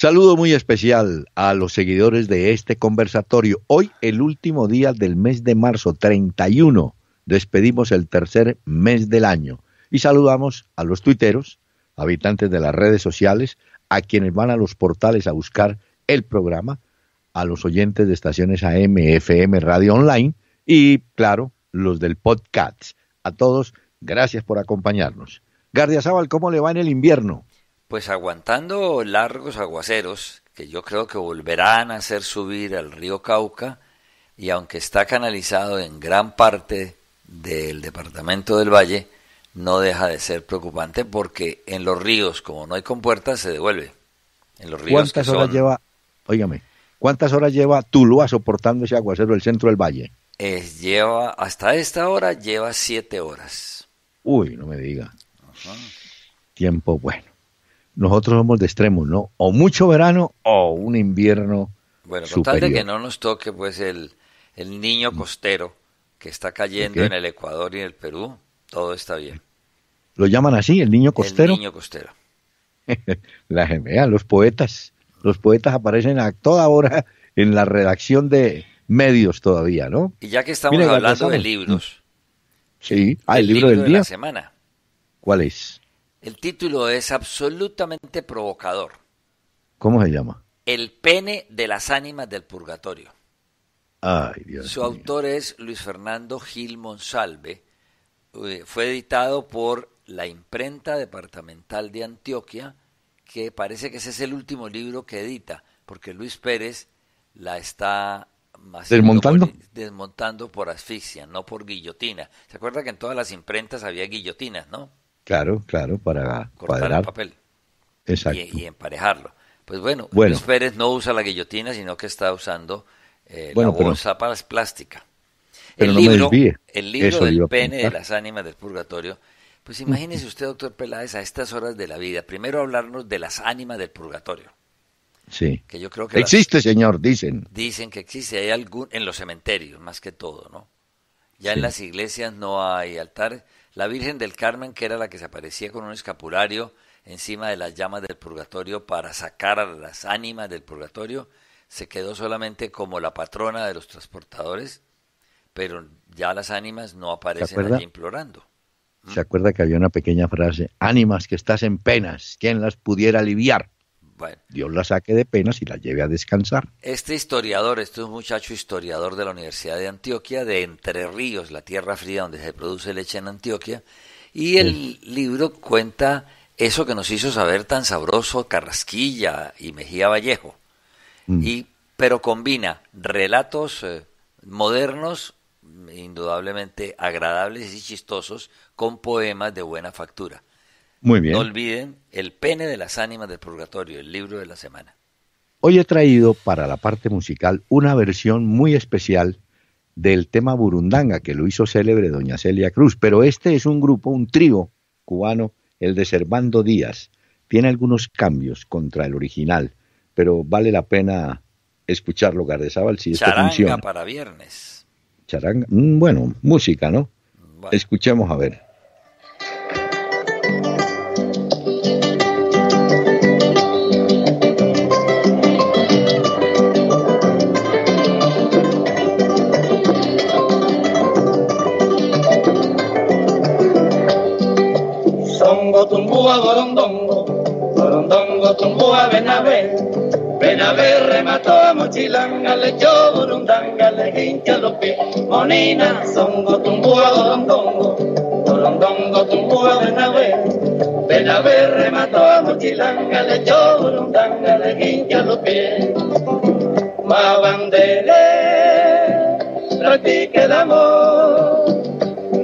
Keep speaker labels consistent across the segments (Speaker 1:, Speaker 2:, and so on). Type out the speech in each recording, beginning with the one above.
Speaker 1: Saludo muy especial a los seguidores de este conversatorio. Hoy, el último día del mes de marzo, 31, despedimos el tercer mes del año. Y saludamos a los tuiteros, habitantes de las redes sociales, a quienes van a los portales a buscar el programa, a los oyentes de estaciones AM, FM, Radio Online y, claro, los del podcast. A todos, gracias por acompañarnos. Gardia ¿cómo le va en el invierno?
Speaker 2: pues aguantando largos aguaceros que yo creo que volverán a hacer subir al río Cauca y aunque está canalizado en gran parte del departamento del Valle, no deja de ser preocupante porque en los ríos, como no hay compuertas, se devuelve. ¿Cuántas horas
Speaker 1: lleva, óigame, cuántas horas lleva Tuluá soportando ese aguacero del centro del Valle?
Speaker 2: lleva, hasta esta hora lleva siete horas.
Speaker 1: Uy, no me diga. Tiempo bueno nosotros somos de extremos, ¿no? O mucho verano o un invierno. Bueno, que
Speaker 2: no nos toque pues el, el niño mm. costero que está cayendo en el Ecuador y en
Speaker 1: el Perú, todo está bien. ¿Lo llaman así, el niño costero? El niño costero. la gemea, los poetas. Los poetas aparecen a toda hora en la redacción de medios todavía, ¿no? Y ya que estamos hablando de libros. Mm. Sí, ah, el, libro, del de día. La semana. ¿Cuál es?
Speaker 2: El título es absolutamente provocador.
Speaker 1: ¿Cómo se llama?
Speaker 2: El pene de las ánimas del purgatorio.
Speaker 1: Ay, Dios Su
Speaker 2: autor es Luis Fernando Gil Monsalve. Eh, fue editado por la imprenta departamental de Antioquia, que parece que ese es el último libro que edita, porque Luis Pérez la está desmontando desmontando por asfixia, no por guillotina. ¿Se acuerda que en todas las imprentas había guillotinas, no?
Speaker 1: Claro, claro, para cortar el papel. Exacto. Y,
Speaker 2: emparejarlo. Pues bueno, bueno, Pérez no usa la guillotina, sino que está usando eh, bueno, la bolsa plástica.
Speaker 1: el, libro, el libro del pene de
Speaker 2: las ánimas del purgatorio. Pues imagínese usted, doctor Peláez, a estas horas de la vida, primero hablarnos de las ánimas del purgatorio. Sí. Que yo creo que existe,
Speaker 1: señor, dicen.
Speaker 2: Dicen que existe, hay algún en los cementerios más que todo, ¿no? Ya en las iglesias no hay altares. La Virgen del Carmen, que era la que se aparecía con un escapulario encima de las llamas del purgatorio para sacar a las ánimas del purgatorio, se quedó solamente como la patrona de los transportadores, pero ya las ánimas no aparecen allí implorando.
Speaker 1: ¿Se ¿Mm? acuerda que había una pequeña frase? Ánimas que estás en penas, ¿quién las pudiera aliviar? Dios la saque de penas y la lleve a descansar.
Speaker 2: Este historiador, este es un muchacho historiador de la Universidad de Antioquia, de Entre Ríos, la tierra fría donde se produce leche en Antioquia, y el libro cuenta eso que nos hizo saber tan sabroso Carrasquilla y Mejía Vallejo. Mm. Y, pero combina relatos eh, modernos, indudablemente agradables y chistosos, con poemas de buena factura. Muy bien. No olviden El pene de las ánimas del purgatorio, el libro de la semana.
Speaker 1: Hoy he traído para la parte musical una versión muy especial del tema Burundanga, que lo hizo célebre doña Celia Cruz, pero este es un grupo, un trío cubano, el de Servando Díaz. Tiene algunos cambios contra el original, pero vale la pena escucharlo, Gardezábal, si Charanga para viernes. Charanga, mm, bueno, música, ¿no? Escuchemos a ver.
Speaker 3: a Benavé, Benavé remató a Mochilanga, le echó Burundanga, le hincha los pies, Monina, Songo, Don Dorondongo Dolondongo, ven Benavé, Benavé remató a Mochilanga, le echó Burundanga, le hincha los pies, Mabanderé, practique el amor,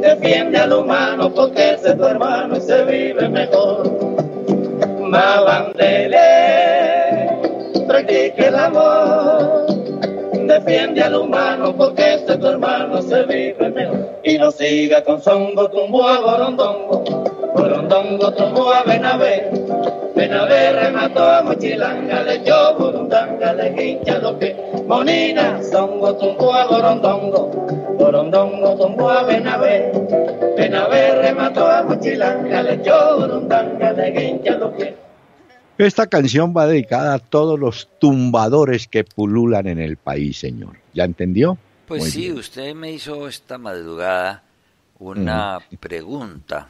Speaker 3: defiende al humano porque es tu hermano y se vive mejor. Mabandele practique el amor, defiende al humano porque este tu hermano se vive mejor. Y no siga con Zongo, tumbo a Gorondongo, borondongo, tumbo a benavé. Benavé remató a mochilanga, le echó burundanga, le hincha los que. Monina, songo, tumbo a Gorondongo, Borondongo tumbo a Benavé, Benavé remató a Mochilanga, le echó burundanga, le guincha los pies.
Speaker 1: Esta canción va dedicada a todos los tumbadores que pululan en el país, señor. ¿Ya entendió?
Speaker 2: Pues sí, usted me hizo esta madrugada una pregunta.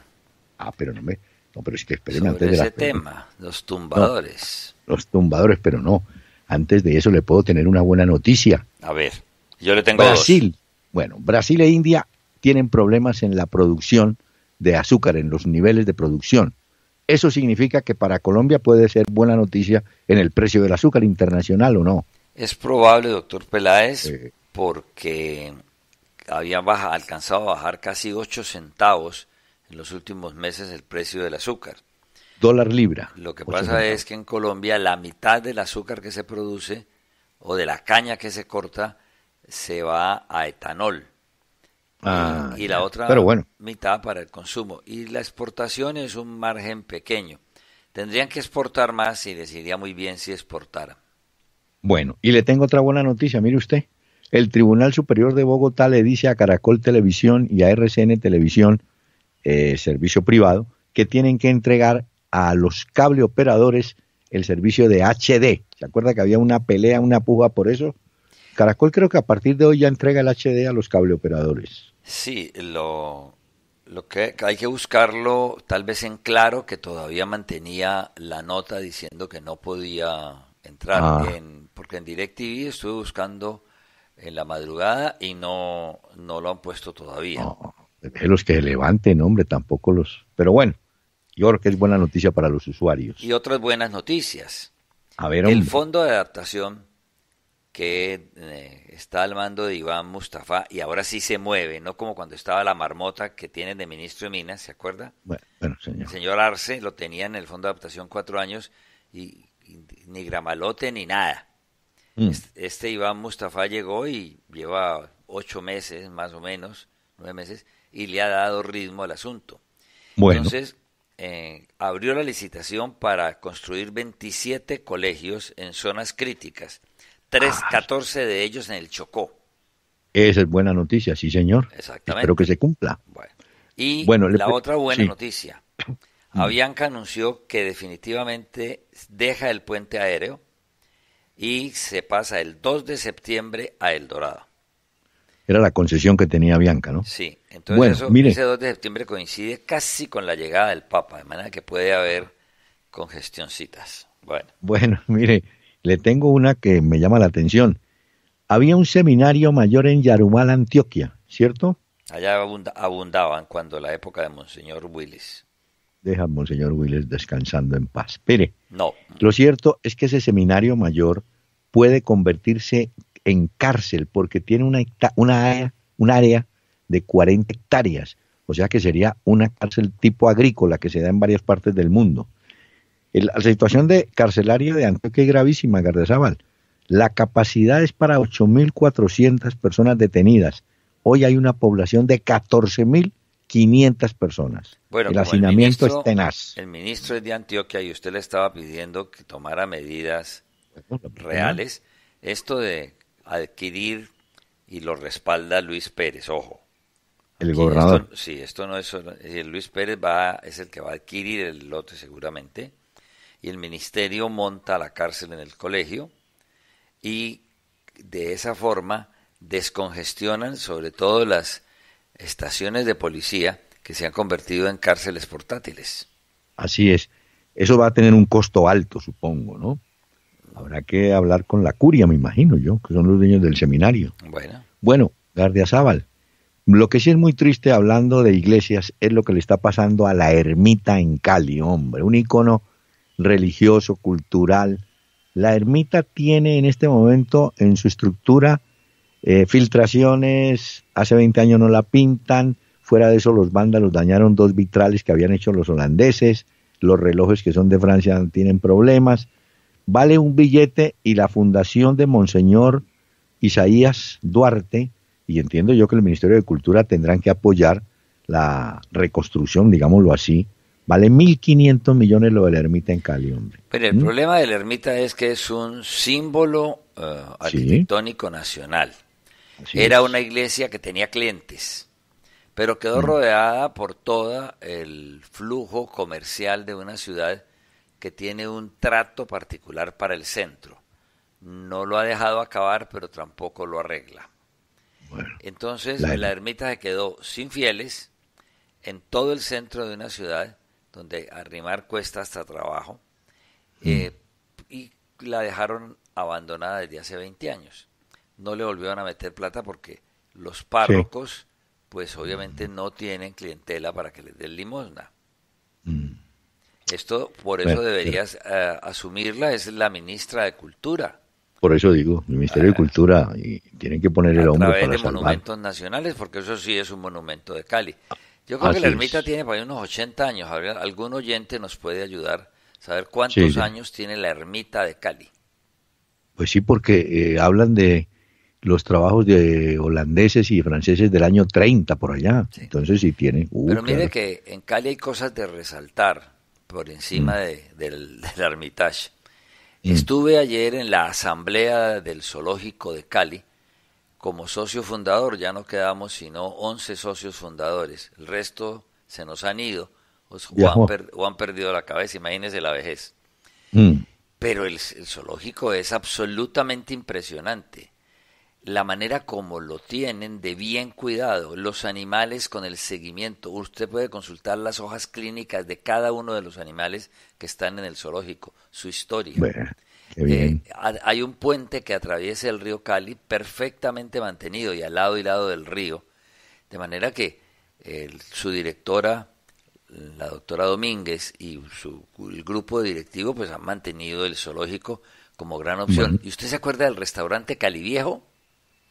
Speaker 1: Ah, pero no me. No, pero es que esperen antes de ese tema, los tumbadores. los tumbadores, pero no. Antes de eso le puedo tener una buena noticia. A ver,
Speaker 2: yo le tengo Brasil.
Speaker 1: Bueno, Brasil e India tienen problemas en la producción de azúcar, en los niveles de producción. Eso significa que para Colombia puede ser buena noticia en el precio del azúcar internacional o no.
Speaker 2: Es probable, doctor Peláez, porque había alcanzado a bajar casi 8 centavos en los últimos meses el precio del azúcar.
Speaker 1: Dólar libra.
Speaker 2: Lo que pasa es que en Colombia la mitad del azúcar que se produce o de la caña que se corta se va a etanol. Ah, y, la otra mitad para el consumo. Y la exportación es un margen pequeño. Tendrían que exportar más y decidía muy bien si exportaran.
Speaker 1: Bueno, y le tengo otra buena noticia, mire usted. El Tribunal Superior de Bogotá le dice a Caracol Televisión y a RCN Televisión, eh, servicio privado, que tienen que entregar a los cable operadores el servicio de HD. ¿Se acuerda que había una pelea, una puja por eso? Caracol creo que a partir de hoy ya entrega el HD a los cable operadores. Sí, lo,
Speaker 2: lo que hay que buscarlo tal vez en claro que todavía mantenía la nota diciendo que no podía entrar ah. en, porque en DirecTV estuve buscando en la madrugada y no, no lo han puesto todavía.
Speaker 1: los que se levanten, hombre, tampoco los. Pero bueno, yo creo que es buena noticia para los usuarios.
Speaker 2: Y otras buenas noticias. A ver, El fondo de adaptación que eh, está al mando de Iván Mustafa y ahora sí se mueve, no como cuando estaba la marmota que tiene de ministro de Minas, ¿se acuerda? Bueno, señor. El señor Arce lo tenía en el Fondo de Adaptación cuatro años y, ni gramalote ni nada. Mm. Este, este, Iván Mustafa llegó y lleva ocho meses, más o menos, nueve meses, y le ha dado ritmo al asunto. Bueno. Entonces, eh, abrió la licitación para construir 27 colegios en zonas críticas tres, catorce de ellos en el Chocó.
Speaker 1: Esa es buena noticia, sí, señor. Exactamente. Espero que se cumpla. Y bueno, la otra buena
Speaker 2: noticia. Avianca anunció que definitivamente deja el puente aéreo y se pasa el 2 de septiembre a El Dorado.
Speaker 1: Era la concesión que tenía Avianca, ¿no? Sí, entonces eso, ese 2
Speaker 2: de septiembre coincide casi con la llegada del Papa, de manera que puede haber congestioncitas.
Speaker 1: bueno, mire, le tengo una que me llama la atención. Había un seminario mayor en Yarumal, Antioquia, ¿cierto?
Speaker 2: Allá abundaban cuando la época de Monseñor Willis.
Speaker 1: Deja Monseñor Willis descansando en paz. Pere, no. Lo cierto es que ese seminario mayor puede convertirse en cárcel porque tiene una, una, área, área de 40 hectáreas. O sea que sería una cárcel tipo agrícola que se da en varias partes del mundo la situación de carcelaria de Antioquia es gravísima, Gardezabal La capacidad es para 8.400 personas detenidas. Hoy hay una población de 14.500 personas. el hacinamiento es tenaz.
Speaker 2: El ministro es de Antioquia y usted le estaba pidiendo que tomara medidas pues, reales. Esto de adquirir, y lo respalda Luis Pérez, ojo.
Speaker 3: El gobernador.
Speaker 2: sí, esto no es, eh, Luis Pérez va, es el que va a adquirir el lote seguramente y el ministerio monta la cárcel en el colegio y de esa forma descongestionan sobre todo las estaciones de policía que se han convertido en cárceles portátiles.
Speaker 1: Así es. Eso va a tener un costo alto, supongo, ¿no? Habrá que hablar con la curia, me imagino yo, que son los dueños del seminario. Bueno. Bueno, Gardia Zaval. Lo que sí es muy triste hablando de iglesias es lo que le está pasando a la ermita en Cali, hombre. Un icono religioso, cultural. La ermita tiene en este momento en su estructura eh, filtraciones, hace 20 años no la pintan, fuera de eso los vándalos dañaron dos vitrales que habían hecho los holandeses, los relojes que son de Francia tienen problemas. Vale un billete y la fundación de Monseñor Isaías Duarte, y entiendo yo que el Ministerio de Cultura tendrán que apoyar la reconstrucción, digámoslo así, Vale 1.500 millones lo de la ermita en Cali, hombre.
Speaker 2: Pero el ¿Mm? problema de la ermita es que es un símbolo eh, arquitectónico nacional. Era una iglesia que tenía clientes, pero quedó mm. rodeada por todo el flujo comercial de una ciudad que tiene un trato particular para el centro. No lo ha dejado acabar, pero tampoco lo arregla. Entonces, la, la ermita se quedó sin fieles en todo el centro de una ciudad donde arrimar cuesta hasta trabajo, mm. eh, y la dejaron abandonada desde hace 20 años. No le volvieron a meter plata porque los párrocos, pues obviamente no tienen clientela para que les den limosna. Mm. Esto, por eso deberías eh, asumirla, es la ministra de Cultura.
Speaker 1: Por eso digo, el Ministerio de Cultura y tienen que poner el hombro para de monumentos
Speaker 2: nacionales, porque eso sí es un monumento de Cali. Ah. Yo creo que la ermita tiene por unos 80 años. ¿Algún oyente nos puede ayudar a saber cuántos años tiene la ermita de Cali?
Speaker 1: Pues sí, porque eh, hablan de los trabajos de holandeses y franceses del año 30 por allá. Entonces sí tiene... Uh, Pero mire
Speaker 2: que en Cali hay cosas de resaltar por encima mm. de, del, ermitage. Mm. Estuve ayer en la asamblea del zoológico de Cali como socio fundador ya no quedamos sino 11 socios fundadores. El resto se nos han ido o han, perdido la cabeza, imagínense la vejez. Mm. Pero el, zoológico es absolutamente impresionante. La manera como lo tienen de bien cuidado, los animales con el seguimiento. Usted puede consultar las hojas clínicas de cada uno de los animales que están en el zoológico, su historia. Eh, hay un puente que atraviesa el río Cali perfectamente mantenido y al lado y lado del río, de manera que el, su directora, la doctora Domínguez y su, el grupo directivo, pues han mantenido el zoológico como gran opción. ¿Y usted se acuerda del restaurante Cali Viejo?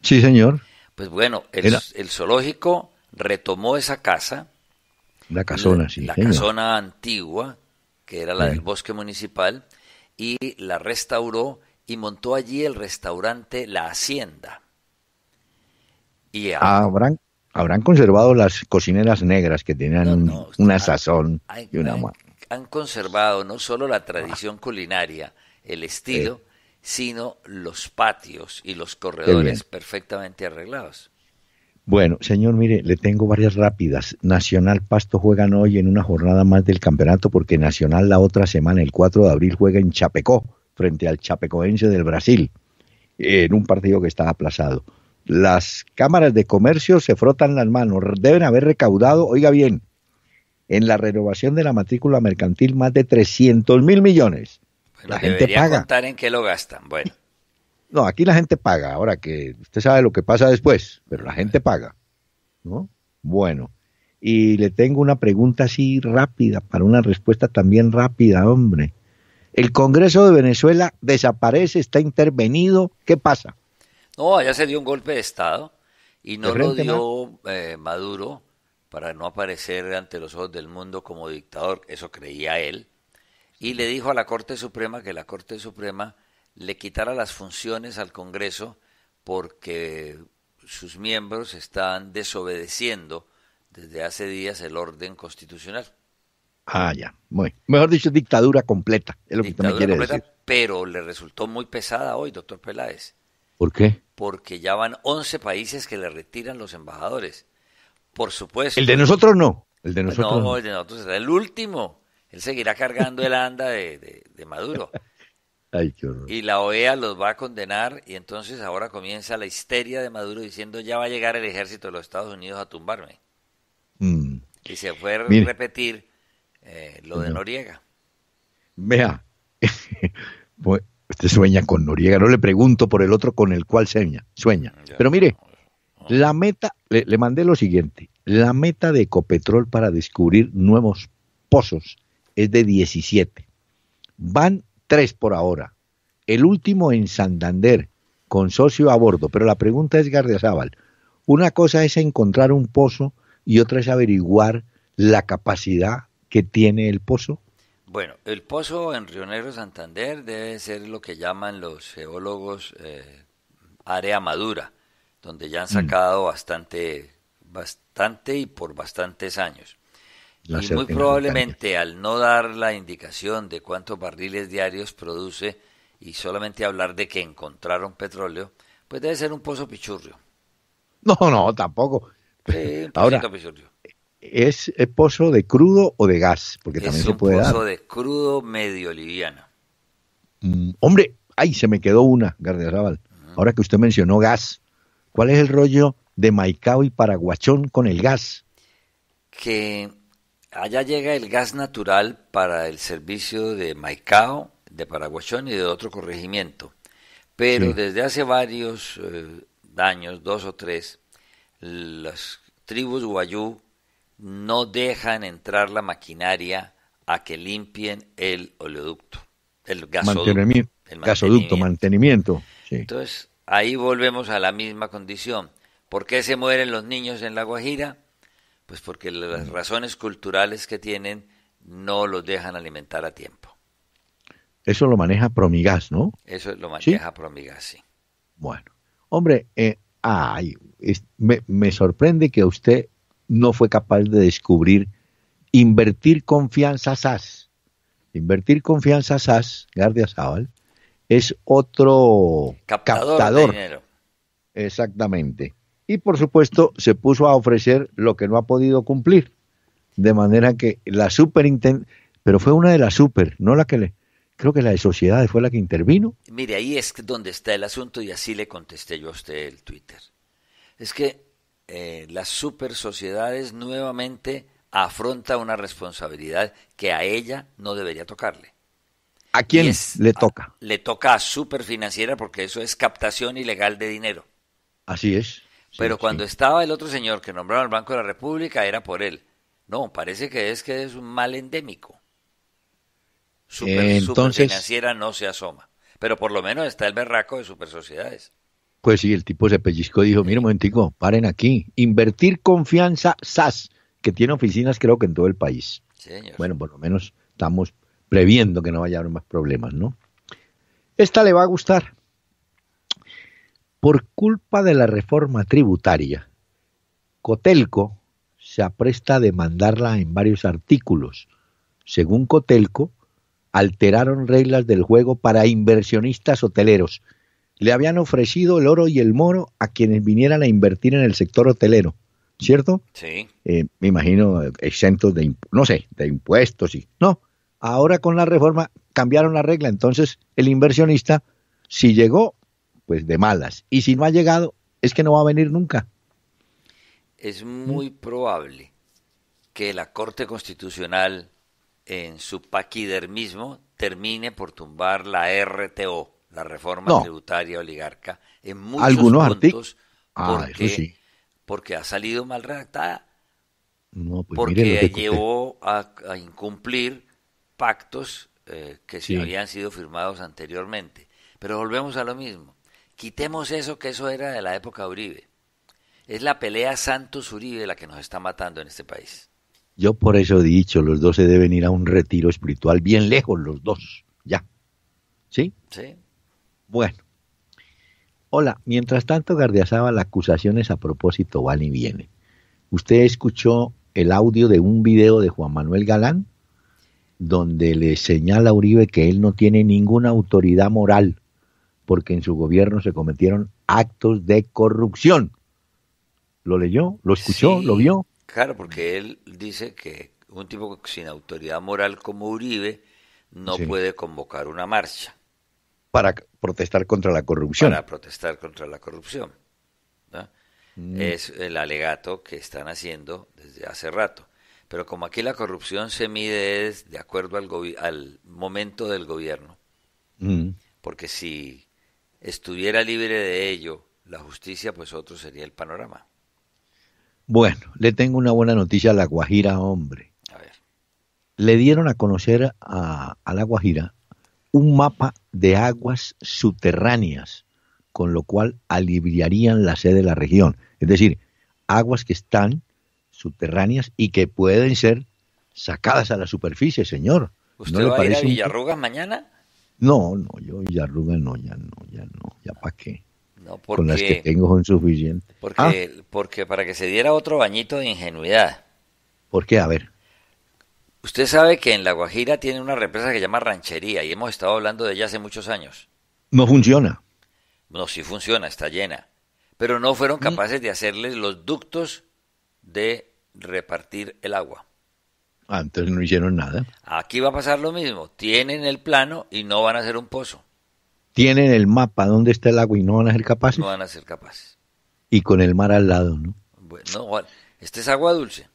Speaker 2: Sí, señor. Pues bueno, el, zoológico retomó esa casa.
Speaker 1: La casona, sí. La casona
Speaker 2: antigua, que era la del bosque municipal y la restauró y montó allí el restaurante La Hacienda.
Speaker 1: Y ¿Habrán, conservado las cocineras negras que tenían una sazón y una han,
Speaker 2: han conservado no solo la tradición culinaria, el estilo, eh. sino los patios y los corredores perfectamente arreglados.
Speaker 1: Bueno, señor, mire, le tengo varias rápidas. Nacional Pasto juegan hoy en una jornada más del campeonato porque Nacional la otra semana, el 4 de abril, juega en Chapecó frente al Chapecoense del Brasil, en un partido que está aplazado. Las cámaras de comercio se frotan las manos, deben haber recaudado, oiga bien, en la renovación de la matrícula mercantil más de 300 mil millones. Pues la
Speaker 2: gente paga. contar en qué lo gastan. Bueno.
Speaker 1: No, aquí la gente paga, ahora que usted sabe lo que pasa después, pero la gente paga, ¿no? Bueno, y le tengo una pregunta así rápida, para una respuesta también rápida, hombre. El Congreso de Venezuela desaparece, está intervenido, ¿qué pasa?
Speaker 2: No, allá se dio un golpe de Estado y no lo dio eh, Maduro para no aparecer ante los ojos del mundo como dictador, eso creía él, y le dijo a la Corte Suprema que la Corte Suprema le quitara las funciones al Congreso porque sus miembros están desobedeciendo desde hace días el orden constitucional.
Speaker 1: Ah, ya. mejor dicho, dictadura completa, es lo que decir.
Speaker 2: Pero le resultó muy pesada hoy, doctor Peláez. ¿Por qué? Porque ya van 11 países que le retiran los embajadores. Por supuesto. El de nosotros
Speaker 1: no. El de nosotros no, el
Speaker 2: de nosotros será el último. Él seguirá cargando el anda de Maduro. Y la OEA los va a condenar y entonces ahora comienza la histeria de Maduro diciendo ya va a llegar el ejército de los Estados Unidos a tumbarme. Mm. Y se fue a repetir eh, lo de Noriega.
Speaker 1: Vea, usted sueña con Noriega, no le pregunto por el otro con el cual sueña. sueña. Mm, Pero mire, mm. la meta, le, mandé lo siguiente, la meta de Ecopetrol para descubrir nuevos pozos es de 17. Van tres por ahora. El último en Santander, con socio a bordo. Pero la pregunta es, Gardiazabal, una cosa es encontrar un pozo y otra es averiguar la capacidad que tiene el pozo.
Speaker 2: Bueno, el pozo en Río Negro Santander debe ser lo que llaman los geólogos eh, área madura, donde ya han mm. sacado bastante, bastante y por bastantes años y muy probablemente al no dar la indicación de cuántos barriles diarios produce y solamente hablar de que encontraron petróleo, pues debe ser un pozo pichurrio.
Speaker 1: No, no, tampoco. Ahora, ¿es el pozo de crudo o de gas? Porque también se puede dar. un pozo
Speaker 2: de crudo medio liviano.
Speaker 1: Mm, hombre, ay, se me quedó una, Gardiazabal. Raval. Ahora que usted mencionó gas, ¿cuál es el rollo de Maicao y Paraguachón con el gas?
Speaker 2: Que Allá llega el gas natural para el servicio de Maicao, de Paraguachón y de otro corregimiento. Pero desde hace varios eh, años, dos o tres, las tribus guayú no dejan entrar la maquinaria a que limpien el oleoducto, el
Speaker 1: gasoducto. Mantenimiento, el gasoducto, mantenimiento. Entonces,
Speaker 2: ahí volvemos a la misma condición. ¿Por qué se mueren los niños en La Guajira? Pues porque las mm. razones culturales que tienen no los dejan alimentar a tiempo.
Speaker 1: Eso lo maneja Promigas, ¿no? Eso lo maneja Promigas, sí. Bueno, hombre, eh, ay, me, sorprende que usted no fue capaz de descubrir invertir confianza SAS. Invertir confianza SAS, Guardia Zaval, es otro captador. Exactamente y por supuesto se puso a ofrecer lo que no ha podido cumplir. De manera que la superintendencia, pero fue una de las super, no la que le, creo que la de sociedades fue la que intervino.
Speaker 2: Mire, ahí es donde está el asunto y así le contesté yo a usted el Twitter. Es que eh, las super sociedades nuevamente afronta una responsabilidad que a ella no debería tocarle.
Speaker 1: ¿A quién le toca?
Speaker 2: le toca a Superfinanciera porque eso es captación ilegal de dinero. Así es pero cuando estaba el otro señor que nombraron al Banco de la República era por él. No, parece que es que es un mal endémico.
Speaker 1: Eh, super, entonces, financiera
Speaker 2: no se asoma. Pero por lo menos está el berraco de super sociedades.
Speaker 1: Pues sí, el tipo se pellizcó y dijo, mira un momentico, paren aquí. Invertir confianza SAS, que tiene oficinas creo que en todo el país. Bueno, por lo menos estamos previendo que no vaya a haber más problemas, ¿no? Esta le va a gustar. Por culpa de la reforma tributaria, Cotelco se apresta a demandarla en varios artículos. Según Cotelco, alteraron reglas del juego para inversionistas hoteleros. Le habían ofrecido el oro y el moro a quienes vinieran a invertir en el sector hotelero, ¿cierto? Sí. Eh, me imagino eh, exentos de, no sé, de impuestos y... No, ahora con la reforma cambiaron la regla, entonces el inversionista, si llegó pues de malas. Y si no ha llegado, es que no va a venir nunca.
Speaker 2: Es muy probable que la Corte Constitucional en su paquidermismo termine por tumbar la RTO, la reforma tributaria oligarca, en muchos Algunos puntos ah, porque, ha salido mal redactada, pues, porque llevó a, incumplir pactos eh, que sí. habían sido firmados anteriormente. Pero volvemos a lo mismo. Quitemos eso, que eso era de la época Uribe. Es la pelea Santos-Uribe la que nos está matando en este país.
Speaker 1: Yo por eso he dicho, los dos se deben ir a un retiro espiritual bien lejos, los dos, ya. ¿Sí? Sí. Bueno. Hola, mientras tanto, Gardiazaba, las acusaciones a propósito van y viene. ¿Usted escuchó el audio de un video de Juan Manuel Galán? donde le señala a Uribe que él no tiene ninguna autoridad moral porque en su gobierno se cometieron actos de corrupción. ¿Lo leyó? ¿Lo escuchó? ¿Lo vio?
Speaker 2: Claro, porque él dice que un tipo sin autoridad moral como Uribe no puede convocar una
Speaker 1: marcha. Para protestar contra la corrupción. Para protestar contra la corrupción.
Speaker 2: Mm. Es el alegato que están haciendo desde hace rato. Pero como aquí la corrupción se mide de acuerdo al, al momento del gobierno. Mm. Porque si estuviera libre de ello la justicia, pues otro sería el panorama.
Speaker 1: Bueno, le tengo una buena noticia a La Guajira, hombre. A ver. Le dieron a conocer a, La Guajira un mapa de aguas subterráneas, con lo cual aliviarían la sed de la región. Es decir, aguas que están subterráneas y que pueden ser sacadas a la superficie, señor. ¿Usted ¿No va le parece a ir a Villarrugas mañana? No, no, yo Rubén no, ya no, ya no, ya para qué. No, porque, Con las que tengo son Porque, ah.
Speaker 2: porque para que se diera otro bañito de ingenuidad.
Speaker 1: ¿Por qué? A ver.
Speaker 2: Usted sabe que en La Guajira tiene una represa que se llama Ranchería y hemos estado hablando de ella hace muchos años.
Speaker 1: No funciona.
Speaker 2: No, sí funciona, está llena. Pero no fueron mm. capaces de hacerles los ductos de repartir el agua
Speaker 1: antes no hicieron nada. Aquí
Speaker 2: va a pasar lo mismo, tienen el plano y no van a hacer un pozo.
Speaker 1: Tienen el mapa donde está el agua y no van a ser capaces. No
Speaker 2: van a ser capaces.
Speaker 1: Y con el mar al lado, ¿no?
Speaker 2: Bueno, este es agua dulce.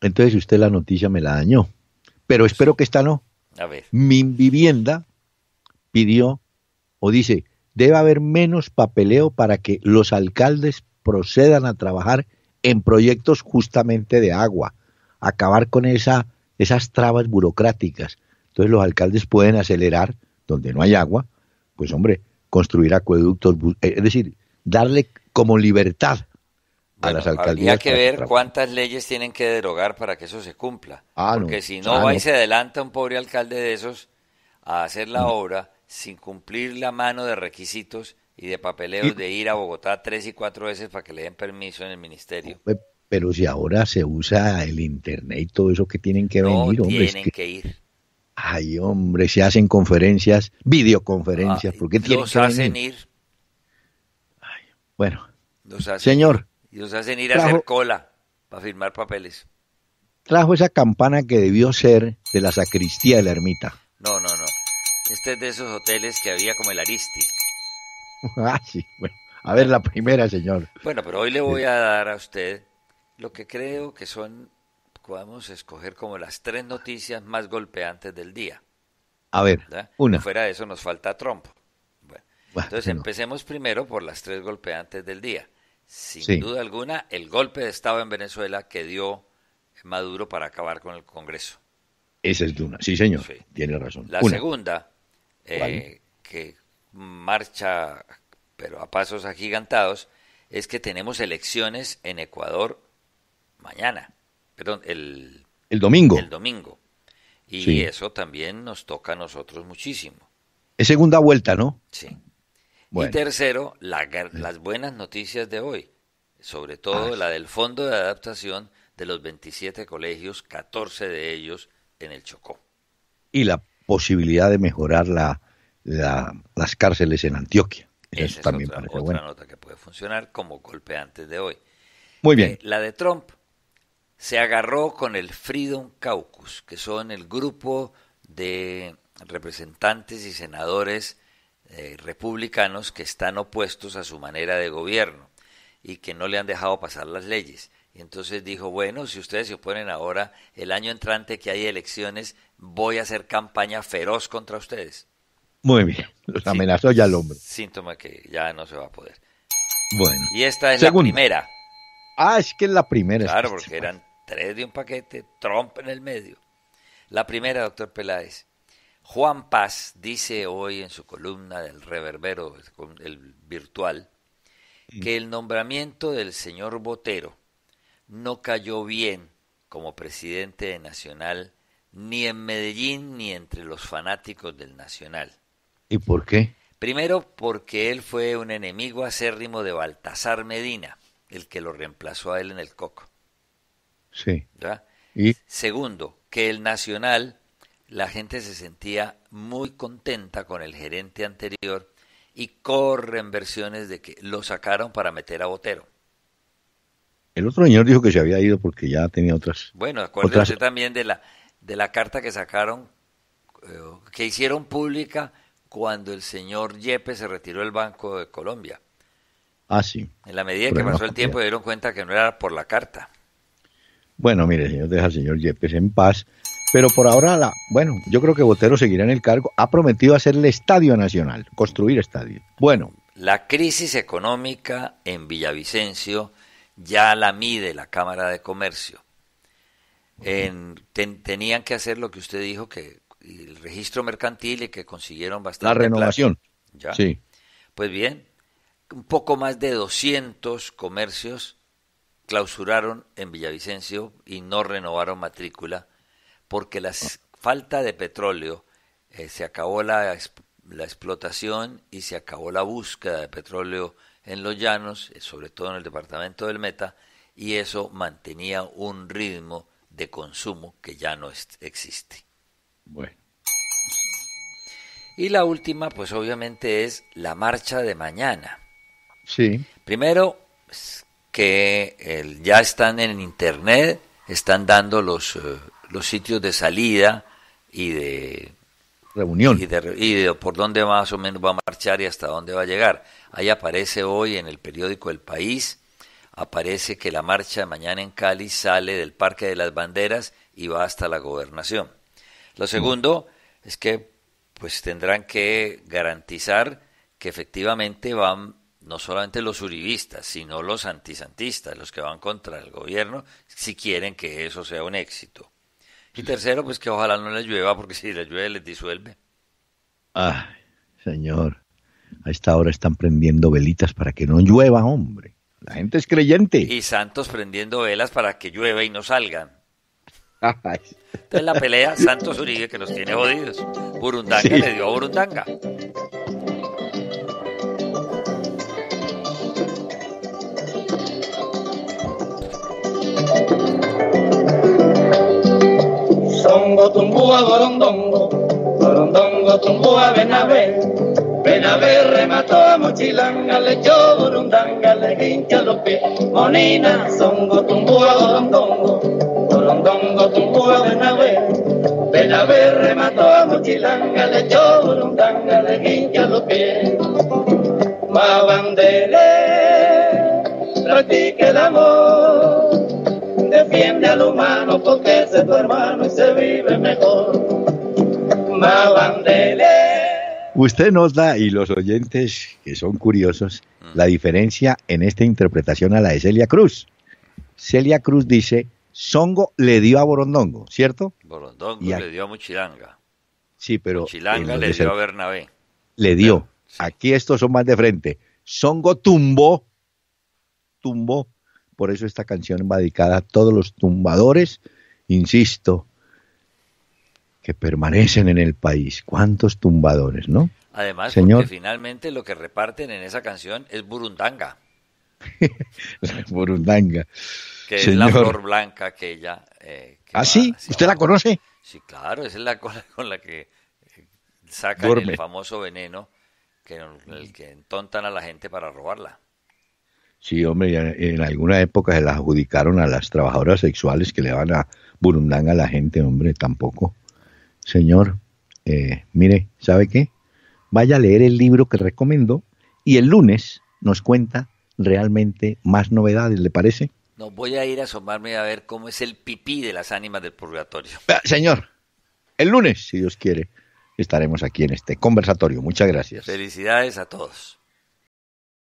Speaker 1: Entonces usted la noticia me la dañó. Pero pues espero que esta no. A ver. Mi vivienda pidió o dice, debe haber menos papeleo para que los alcaldes procedan a trabajar en proyectos justamente de agua, acabar con esa, esas trabas burocráticas. Entonces los alcaldes pueden acelerar donde no hay agua, pues hombre, construir acueductos, eh, es decir, darle como libertad a las alcaldías. Habría que ver
Speaker 2: cuántas leyes tienen que derogar para que eso se cumpla.
Speaker 1: Ah, Porque si no, ahí va y se
Speaker 2: adelanta un pobre alcalde de esos a hacer la mm. obra sin cumplir la mano de requisitos y de papeleos de ir a Bogotá tres y cuatro veces para que le den permiso en el ministerio
Speaker 1: pero si ahora se usa el internet y todo eso que tienen que venir, hombre. Tienen que, ir. Ay, hombre, se hacen conferencias, videoconferencias, porque tienen que hacen ir. Ay, bueno. Los hacen, Señor.
Speaker 2: Los hacen ir a hacer cola para firmar papeles.
Speaker 1: Trajo esa campana que debió ser de la sacristía de la ermita.
Speaker 2: No, no, no. Este es de esos hoteles que había como el Aristi.
Speaker 1: ah, sí, bueno. A ver la primera, señor.
Speaker 2: Bueno, pero hoy le voy a dar a usted lo que creo que son, podemos escoger como las tres noticias más golpeantes del día. A ver, una. Fuera de eso nos falta Trump. Bueno, entonces empecemos primero por las tres golpeantes del día.
Speaker 1: Sin duda
Speaker 2: alguna, el golpe de Estado en Venezuela que dio Maduro para acabar con el Congreso.
Speaker 1: Esa es una, sí señor, tiene razón. La
Speaker 2: segunda, eh, que marcha pero a pasos agigantados, es que tenemos elecciones en Ecuador mañana, perdón, el, domingo. El domingo. Y eso también nos toca a nosotros muchísimo.
Speaker 1: Es segunda vuelta, ¿no? Sí.
Speaker 2: Y tercero, las buenas noticias de hoy, sobre todo ah. la del Fondo de Adaptación de los 27 colegios, 14 de ellos en el Chocó.
Speaker 1: Y la posibilidad de mejorar la, las cárceles en Antioquia. Eso también es bueno. otra nota que
Speaker 2: puede funcionar como golpe antes de hoy. Muy bien. Eh, la de Trump se agarró con el Freedom Caucus, que son el grupo de representantes y senadores eh, republicanos que están opuestos a su manera de gobierno y que no le han dejado pasar las leyes. Y entonces dijo, bueno, si ustedes se oponen ahora, el año entrante que hay elecciones, voy a hacer campaña feroz contra ustedes.
Speaker 1: Muy bien, los amenazó ya el hombre.
Speaker 2: Síntoma que ya no se va a poder.
Speaker 1: Bueno. Y esta es la primera. Ah, es que es la primera. Claro,
Speaker 2: porque eran tres de un paquete, Trump en el medio. La primera, doctor Peláez. Juan Paz dice hoy en su columna del reverbero, el virtual, mm. que el nombramiento del señor Botero no cayó bien como presidente de Nacional ni en Medellín ni entre los fanáticos del Nacional.
Speaker 1: ¿Y por qué?
Speaker 2: Primero porque él fue un enemigo acérrimo de Baltasar Medina, el que lo reemplazó a él en el coco.
Speaker 1: Sí. ¿Y?
Speaker 2: Segundo, que el Nacional, la gente se sentía muy contenta con el gerente anterior y corren versiones de que lo sacaron para meter a Botero.
Speaker 1: El otro señor dijo que se había ido porque ya tenía otras.
Speaker 2: Bueno, acuérdense también de la, de la carta que sacaron, eh, que hicieron pública cuando el señor Yepes se retiró del Banco de Colombia. Ah, sí. En la medida que pasó el tiempo, dieron cuenta que no era por la carta.
Speaker 1: Bueno, mire, señor, deja al señor Yepes en paz. Pero por ahora, la, bueno, yo creo que Botero seguirá en el cargo. Ha prometido hacer el estadio nacional, construir estadio. Bueno.
Speaker 2: La crisis económica en Villavicencio ya la mide la Cámara de Comercio. tenían que hacer lo que usted dijo, que el registro mercantil y que consiguieron bastante.
Speaker 3: La renovación. ¿Ya? Sí.
Speaker 2: Pues bien, un poco más de 200 comercios clausuraron en Villavicencio y no renovaron matrícula porque la falta de petróleo, eh, se acabó la, la, explotación y se acabó la búsqueda de petróleo en los llanos, eh, sobre todo en el departamento del Meta, y eso mantenía un ritmo de consumo que ya no existe. Bueno. Y la última, pues obviamente es la marcha de mañana. Sí. Primero, que ya están en internet, están dando los, eh, los sitios de salida y de reunión y de, y por dónde más o menos va a marchar y hasta dónde va a llegar. Ahí aparece hoy en el periódico El País, aparece que la marcha de mañana en Cali sale del Parque de las Banderas y va hasta la gobernación. Lo mm. segundo es que pues tendrán que garantizar que efectivamente van no solamente los uribistas, sino los antisantistas, los que van contra el gobierno, si quieren que eso sea un éxito. Y tercero, pues que ojalá no les llueva, porque si les llueve les disuelve.
Speaker 3: Ah,
Speaker 1: señor, a esta hora están prendiendo velitas para que no llueva, hombre. La gente es creyente.
Speaker 2: Y santos prendiendo velas para que llueva y no salgan.
Speaker 1: Entonces
Speaker 2: la pelea, Santos Uribe, que nos tiene jodidos. Burundanga le dio a Burundanga.
Speaker 3: Dorondongo, tumbúa, dorondongo, dorondongo, tumbúa, tumbu a remató a mochilanga, le echó burundanga, le los pies. Monina, songo, tumbúa, dorondongo, dorondongo, tumbúa, tumbu a remató a mochilanga, le echó burundanga, le hincha los pies. Mabandele, practique el amor humano, hermano se vive mejor.
Speaker 1: Usted nos da, y los oyentes que son curiosos, mm. la diferencia en esta interpretación a la de Celia Cruz. Celia Cruz dice, Songo le dio a Borondongo, ¿cierto?
Speaker 2: Borondongo le dio a Muchilanga.
Speaker 1: Sí, pero... Muchilanga le dio a Bernabé. Le dio. Aquí estos son más de frente. Songo tumbó, tumbó por eso esta canción va dedicada a todos los tumbadores, insisto, que permanecen en el país. ¿Cuántos tumbadores, no? Además, Señor,
Speaker 2: finalmente lo que reparten en esa canción es burundanga.
Speaker 1: burundanga. Que es la flor
Speaker 2: blanca aquella. Eh,
Speaker 1: ¿Ah, sí? ¿Usted la conoce?
Speaker 2: Sí, claro, esa es la cola con la que eh, sacan el famoso veneno que, el que entontan a la gente para robarla.
Speaker 1: Sí, hombre, en alguna época se las adjudicaron a las trabajadoras sexuales que le van a Burundanga a la gente, hombre, tampoco. Señor, eh, mire, ¿sabe qué? Vaya a leer el libro que recomiendo y el lunes nos cuenta realmente más novedades, ¿le parece?
Speaker 2: No, voy a ir a asomarme a ver cómo es el pipí de las ánimas del purgatorio.
Speaker 1: Ah, señor, el lunes, si Dios quiere, estaremos aquí en este conversatorio. Muchas
Speaker 2: gracias. Felicidades a todos.